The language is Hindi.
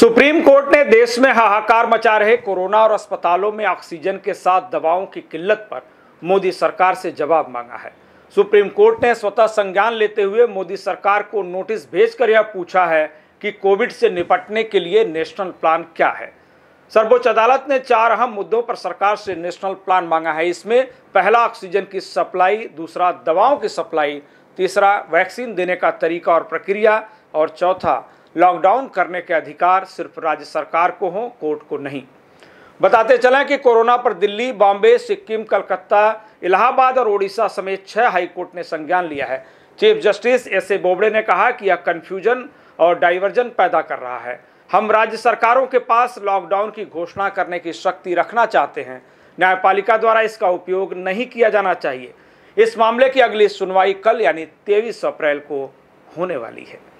सुप्रीम कोर्ट ने देश में हाहाकार मचा रहे कोरोना और अस्पतालों में ऑक्सीजन के साथ दवाओं की किल्लत पर मोदी सरकार से जवाब मांगा है सुप्रीम कोर्ट ने स्वतः संज्ञान लेते हुए मोदी सरकार को नोटिस भेजकर यह पूछा है कि कोविड से निपटने के लिए नेशनल प्लान क्या है सर्वोच्च अदालत ने चार अहम मुद्दों पर सरकार से नेशनल प्लान मांगा है इसमें पहला ऑक्सीजन की सप्लाई दूसरा दवाओं की सप्लाई तीसरा वैक्सीन देने का तरीका और प्रक्रिया और चौथा लॉकडाउन करने के अधिकार सिर्फ राज्य सरकार को हों कोर्ट को नहीं बताते चलें कि कोरोना पर दिल्ली बॉम्बे सिक्किम कलकत्ता इलाहाबाद और ओडिशा समेत छह हाईकोर्ट ने संज्ञान लिया है chief justice S A Bobde ने कहा कि यह कन्फ्यूजन और डाइवर्जन पैदा कर रहा है हम राज्य सरकारों के पास लॉकडाउन की घोषणा करने की शक्ति रखना चाहते हैं न्यायपालिका द्वारा इसका उपयोग नहीं किया जाना चाहिए इस मामले की अगली सुनवाई कल यानी तेईस अप्रैल को होने वाली है